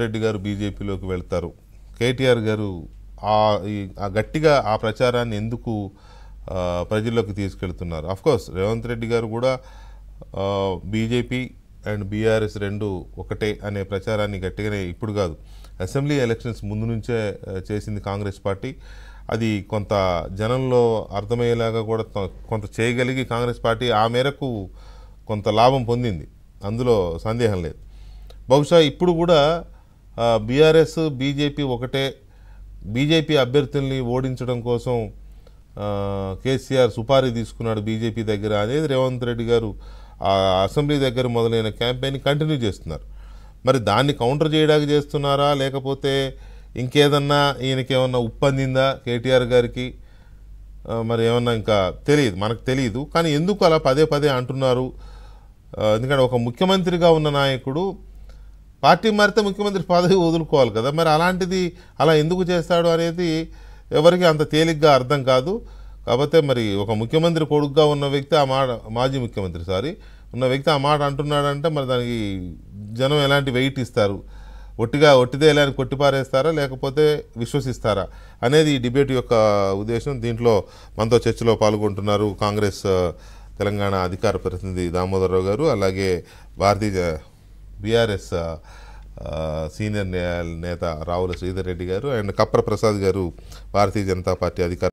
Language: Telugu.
రెడ్డి గారు బీజేపీలోకి వెళ్తారు కేటీఆర్ గారు ఆ గట్టిగా ఆ ప్రచారాన్ని ఎందుకు ప్రజల్లోకి తీసుకెళ్తున్నారు అఫ్కోర్స్ రేవంత్ రెడ్డి గారు కూడా బీజేపీ అండ్ బీఆర్ఎస్ రెండు ఒకటే అనే ప్రచారాన్ని గట్టిగానే ఇప్పుడు కాదు అసెంబ్లీ ఎలక్షన్స్ ముందు నుంచే చేసింది కాంగ్రెస్ పార్టీ అది కొంత జనంలో అర్థమయ్యేలాగా కూడా కొంత చేయగలిగి కాంగ్రెస్ పార్టీ ఆ మేరకు కొంత లాభం పొందింది అందులో సందేహం లేదు బహుశా ఇప్పుడు కూడా బీఆర్ఎస్ బీజేపీ ఒకటే బీజేపీ అభ్యర్థుల్ని ఓడించడం కోసం కేసీఆర్ సుపారీ తీసుకున్నాడు బీజేపీ దగ్గర అనేది రేవంత్ రెడ్డి గారు అసెంబ్లీ దగ్గర మొదలైన క్యాంపెయిన్ కంటిన్యూ చేస్తున్నారు మరి దాన్ని కౌంటర్ చేయడానికి చేస్తున్నారా లేకపోతే ఇంకేదన్నా ఈయనకి ఏమన్నా ఉప్పందిందా కేటీఆర్ గారికి మరి ఏమన్నా ఇంకా తెలియదు మనకు తెలియదు కానీ ఎందుకు అలా పదే పదే అంటున్నారు ఎందుకంటే ఒక ముఖ్యమంత్రిగా ఉన్న నాయకుడు పార్టీ మారితే ముఖ్యమంత్రి పదవి వదులుకోవాలి కదా మరి అలాంటిది అలా ఎందుకు చేస్తాడు అనేది ఎవరికి అంత తేలిగ్గా అర్థం కాదు కాకపోతే మరి ఒక ముఖ్యమంత్రి కొడుగ్గా ఉన్న వ్యక్తి ఆ మాట మాజీ ముఖ్యమంత్రి సారీ ఉన్న వ్యక్తి ఆ మాట అంటున్నాడంటే మరి దానికి జనం ఎలాంటి వెయిట్ ఇస్తారు ఒట్టిగా ఒట్టిదే ఎలాంటి కొట్టిపారేస్తారా లేకపోతే విశ్వసిస్తారా అనేది ఈ డిబేట్ యొక్క ఉద్దేశం దీంట్లో మనతో చర్చలో పాల్గొంటున్నారు కాంగ్రెస్ తెలంగాణ అధికార ప్రతినిధి దామోదరరావు గారు అలాగే భారతీయ బీఆర్ఎస్ సీనియర్ నేత రావుల శ్రీధర్ రెడ్డి గారు అండ్ కప్ర ప్రసాద్ గారు భారతీయ జనతా పార్టీ అధికారులు